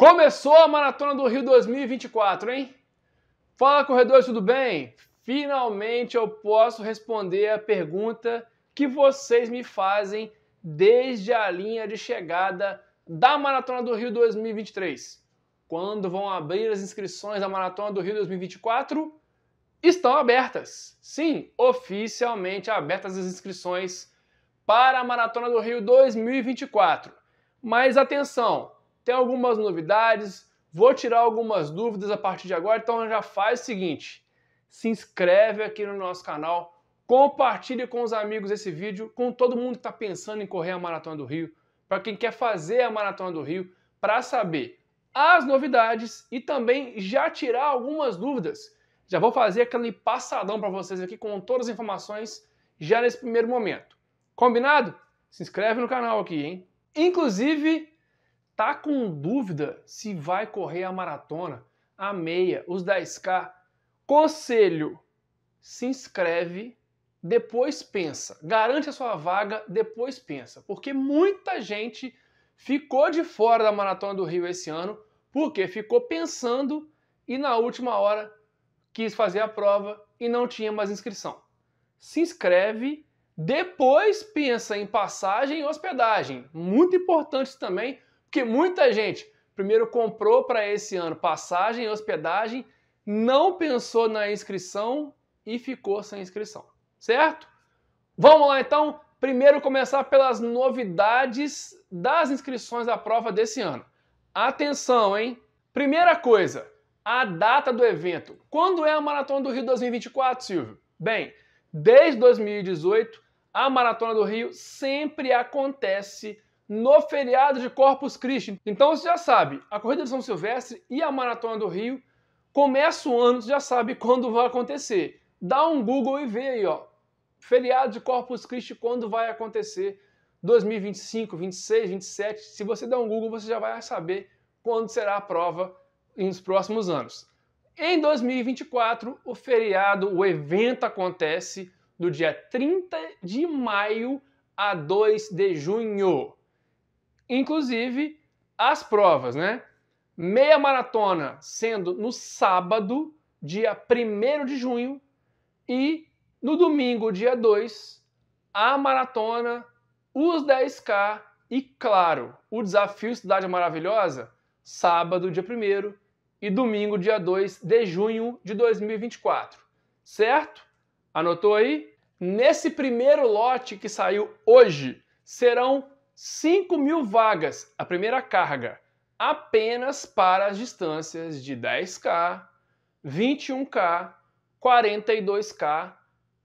Começou a Maratona do Rio 2024, hein? Fala, corredores, tudo bem? Finalmente eu posso responder a pergunta que vocês me fazem desde a linha de chegada da Maratona do Rio 2023. Quando vão abrir as inscrições da Maratona do Rio 2024? Estão abertas. Sim, oficialmente abertas as inscrições para a Maratona do Rio 2024. Mas atenção, tem algumas novidades, vou tirar algumas dúvidas a partir de agora, então já faz o seguinte, se inscreve aqui no nosso canal, compartilhe com os amigos esse vídeo, com todo mundo que está pensando em correr a Maratona do Rio, para quem quer fazer a Maratona do Rio, para saber as novidades e também já tirar algumas dúvidas. Já vou fazer aquele passadão para vocês aqui com todas as informações já nesse primeiro momento. Combinado? Se inscreve no canal aqui, hein? Inclusive, Tá com dúvida se vai correr a maratona, a meia, os 10K? Conselho: se inscreve, depois pensa. Garante a sua vaga, depois pensa. Porque muita gente ficou de fora da maratona do Rio esse ano porque ficou pensando e na última hora quis fazer a prova e não tinha mais inscrição. Se inscreve, depois pensa em passagem e hospedagem. Muito importante também porque muita gente primeiro comprou para esse ano passagem e hospedagem, não pensou na inscrição e ficou sem inscrição, certo? Vamos lá então, primeiro começar pelas novidades das inscrições da prova desse ano. Atenção, hein? Primeira coisa, a data do evento. Quando é a Maratona do Rio 2024, Silvio? Bem, desde 2018, a Maratona do Rio sempre acontece no feriado de Corpus Christi. Então você já sabe, a Corrida de São Silvestre e a Maratona do Rio começam o ano, você já sabe quando vai acontecer. Dá um Google e vê aí, ó. Feriado de Corpus Christi, quando vai acontecer? 2025, 26, 27. Se você der um Google, você já vai saber quando será a prova nos próximos anos. Em 2024, o feriado, o evento acontece do dia 30 de maio a 2 de junho inclusive as provas, né? Meia maratona sendo no sábado, dia 1 de junho, e no domingo, dia 2, a maratona, os 10K e, claro, o desafio Cidade Maravilhosa, sábado, dia 1 e domingo, dia 2 de junho de 2024. Certo? Anotou aí? Nesse primeiro lote que saiu hoje, serão 5 mil vagas a primeira carga, apenas para as distâncias de 10K, 21K, 42K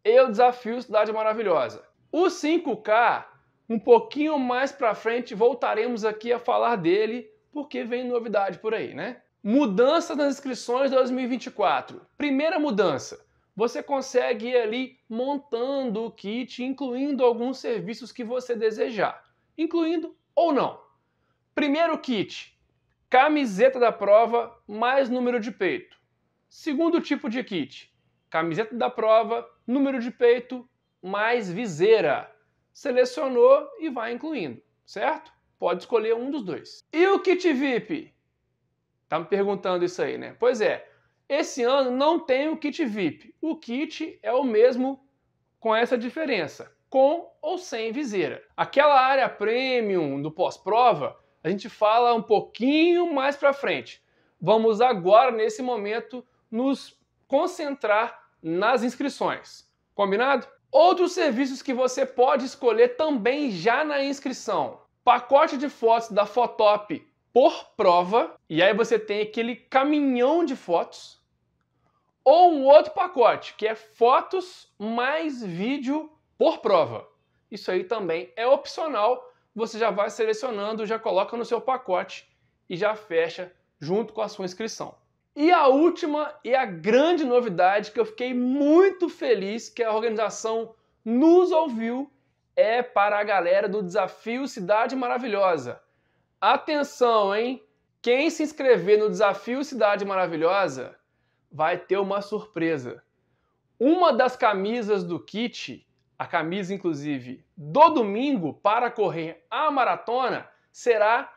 e o desafio Cidade Maravilhosa. O 5K, um pouquinho mais para frente, voltaremos aqui a falar dele, porque vem novidade por aí, né? Mudanças nas inscrições 2024. Primeira mudança: você consegue ir ali montando o kit, incluindo alguns serviços que você desejar incluindo ou não. Primeiro kit: camiseta da prova mais número de peito. Segundo tipo de kit: camiseta da prova, número de peito mais viseira. Selecionou e vai incluindo, certo? Pode escolher um dos dois. E o kit VIP? Tá me perguntando isso aí, né? Pois é. Esse ano não tem o kit VIP. O kit é o mesmo com essa diferença com ou sem viseira. Aquela área premium do pós-prova, a gente fala um pouquinho mais para frente. Vamos agora, nesse momento, nos concentrar nas inscrições. Combinado? Outros serviços que você pode escolher também já na inscrição. Pacote de fotos da Fotop por prova, e aí você tem aquele caminhão de fotos. Ou um outro pacote, que é fotos mais vídeo por prova. Isso aí também é opcional, você já vai selecionando, já coloca no seu pacote e já fecha junto com a sua inscrição. E a última e a grande novidade que eu fiquei muito feliz que a organização nos ouviu é para a galera do desafio Cidade Maravilhosa. Atenção, hein? Quem se inscrever no desafio Cidade Maravilhosa vai ter uma surpresa. Uma das camisas do kit a camisa, inclusive, do domingo para correr a maratona será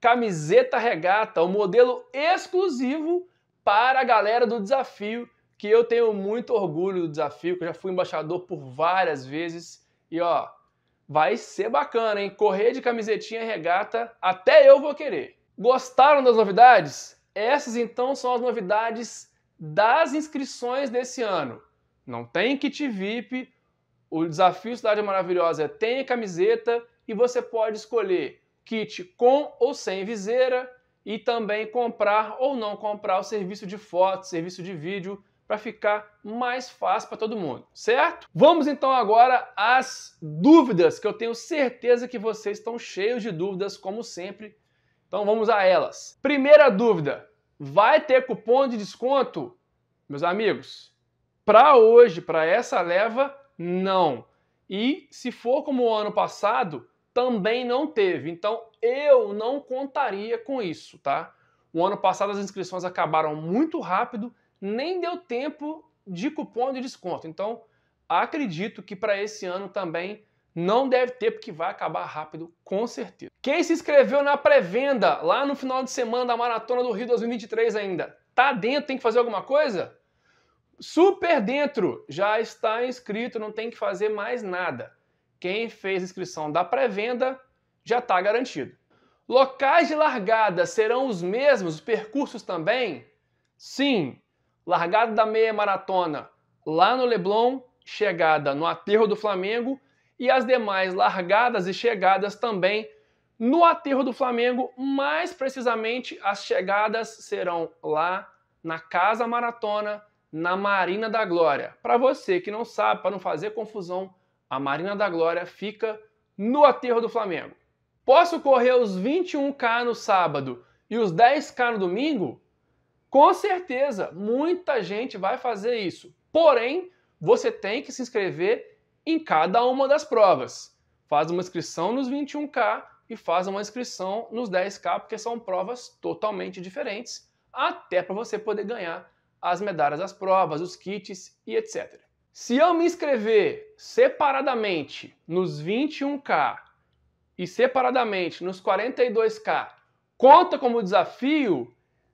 camiseta regata, o um modelo exclusivo para a galera do desafio, que eu tenho muito orgulho do desafio, que eu já fui embaixador por várias vezes. E ó, vai ser bacana, hein? Correr de camisetinha regata, até eu vou querer. Gostaram das novidades? Essas então são as novidades das inscrições desse ano. Não tem kit VIP, o desafio Cidade Maravilhosa é tem camiseta e você pode escolher kit com ou sem viseira e também comprar ou não comprar o serviço de foto, serviço de vídeo para ficar mais fácil para todo mundo, certo? Vamos então agora às dúvidas, que eu tenho certeza que vocês estão cheios de dúvidas, como sempre. Então vamos a elas. Primeira dúvida: vai ter cupom de desconto? Meus amigos, para hoje, para essa leva, não. E se for como o ano passado, também não teve. Então eu não contaria com isso, tá? O ano passado as inscrições acabaram muito rápido, nem deu tempo de cupom de desconto. Então acredito que para esse ano também não deve ter, porque vai acabar rápido, com certeza. Quem se inscreveu na pré-venda lá no final de semana da Maratona do Rio 2023 ainda, tá dentro, tem que fazer alguma coisa? Super dentro já está inscrito, não tem que fazer mais nada. Quem fez inscrição da pré-venda já está garantido. Locais de largada serão os mesmos, os percursos também? Sim, largada da meia maratona lá no Leblon, chegada no Aterro do Flamengo e as demais largadas e chegadas também no Aterro do Flamengo, mais precisamente as chegadas serão lá na Casa Maratona na Marina da Glória. Para você que não sabe, para não fazer confusão, a Marina da Glória fica no aterro do Flamengo. Posso correr os 21K no sábado e os 10K no domingo? Com certeza, muita gente vai fazer isso. Porém, você tem que se inscrever em cada uma das provas. Faz uma inscrição nos 21K e faz uma inscrição nos 10K, porque são provas totalmente diferentes, até para você poder ganhar as medalhas as provas, os kits e etc. Se eu me inscrever separadamente nos 21K e separadamente nos 42K, conta como desafio?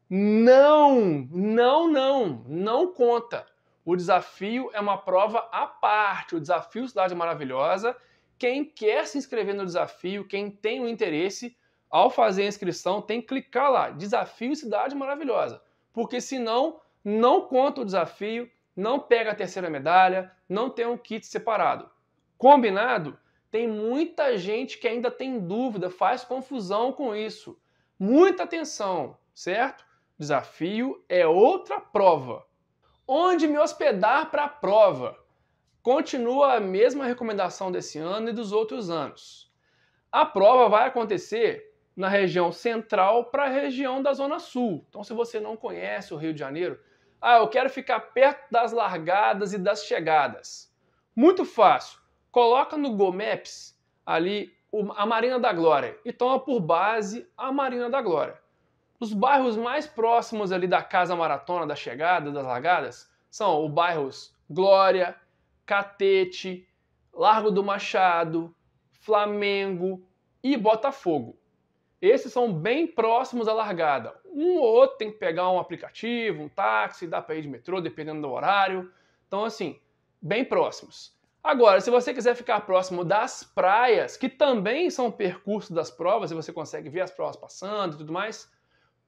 Não, não, não, não conta. O desafio é uma prova à parte. O desafio Cidade é Maravilhosa. Quem quer se inscrever no desafio, quem tem o interesse, ao fazer a inscrição, tem que clicar lá, Desafio Cidade Maravilhosa. Porque senão não conta o desafio, não pega a terceira medalha, não tem um kit separado. Combinado? Tem muita gente que ainda tem dúvida, faz confusão com isso. Muita atenção, certo? Desafio é outra prova. Onde me hospedar para a prova? Continua a mesma recomendação desse ano e dos outros anos. A prova vai acontecer na região central para a região da Zona Sul. Então, se você não conhece o Rio de Janeiro, ah, eu quero ficar perto das largadas e das chegadas. Muito fácil. Coloca no Google Maps ali a Marina da Glória e toma por base a Marina da Glória. Os bairros mais próximos ali da Casa Maratona, da chegada, das largadas, são os bairros Glória, Catete, Largo do Machado, Flamengo e Botafogo. Esses são bem próximos à largada. Um ou outro tem que pegar um aplicativo, um táxi, dá para ir de metrô, dependendo do horário. Então, assim, bem próximos. Agora, se você quiser ficar próximo das praias, que também são percurso das provas, e você consegue ver as provas passando e tudo mais,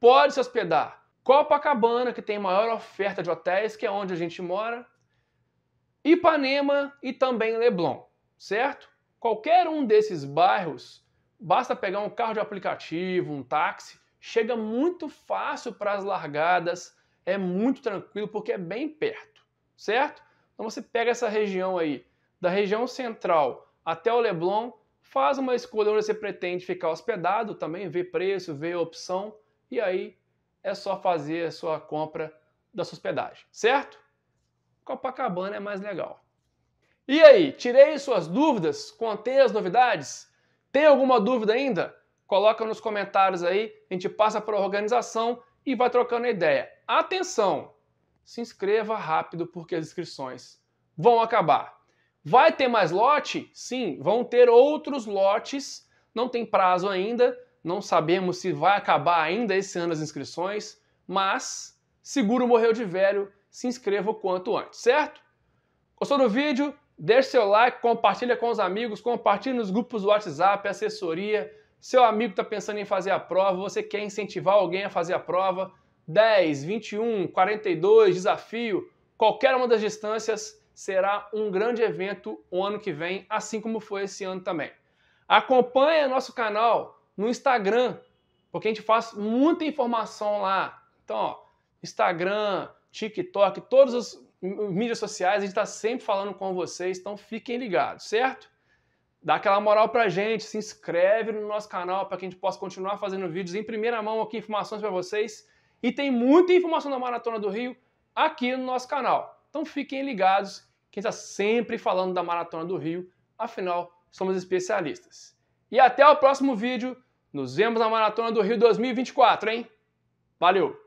pode se hospedar. Copacabana, que tem maior oferta de hotéis, que é onde a gente mora, Ipanema e também Leblon, certo? Qualquer um desses bairros Basta pegar um carro de aplicativo, um táxi, chega muito fácil para as largadas, é muito tranquilo porque é bem perto, certo? Então você pega essa região aí, da região central até o Leblon, faz uma escolha onde você pretende ficar hospedado, também vê preço, vê opção, e aí é só fazer a sua compra da sua hospedagem, certo? Copacabana é mais legal. E aí, tirei suas dúvidas? Contei as novidades? Tem alguma dúvida ainda? Coloca nos comentários aí, a gente passa para a organização e vai trocando ideia. Atenção! Se inscreva rápido porque as inscrições vão acabar. Vai ter mais lote? Sim, vão ter outros lotes. Não tem prazo ainda, não sabemos se vai acabar ainda esse ano as inscrições, mas seguro morreu de velho, se inscreva o quanto antes, certo? Gostou do vídeo? Deixe seu like, compartilha com os amigos, compartilhe nos grupos do WhatsApp, assessoria. Seu amigo está pensando em fazer a prova, você quer incentivar alguém a fazer a prova. 10, 21, 42, desafio, qualquer uma das distâncias será um grande evento o ano que vem, assim como foi esse ano também. Acompanhe nosso canal no Instagram, porque a gente faz muita informação lá. Então, ó, Instagram, TikTok, todos os mídias sociais, a gente está sempre falando com vocês, então fiquem ligados, certo? Dá aquela moral pra gente, se inscreve no nosso canal para que a gente possa continuar fazendo vídeos em primeira mão aqui, informações para vocês. E tem muita informação da Maratona do Rio aqui no nosso canal. Então fiquem ligados, que a gente está sempre falando da Maratona do Rio, afinal, somos especialistas. E até o próximo vídeo. Nos vemos na Maratona do Rio 2024, hein? Valeu!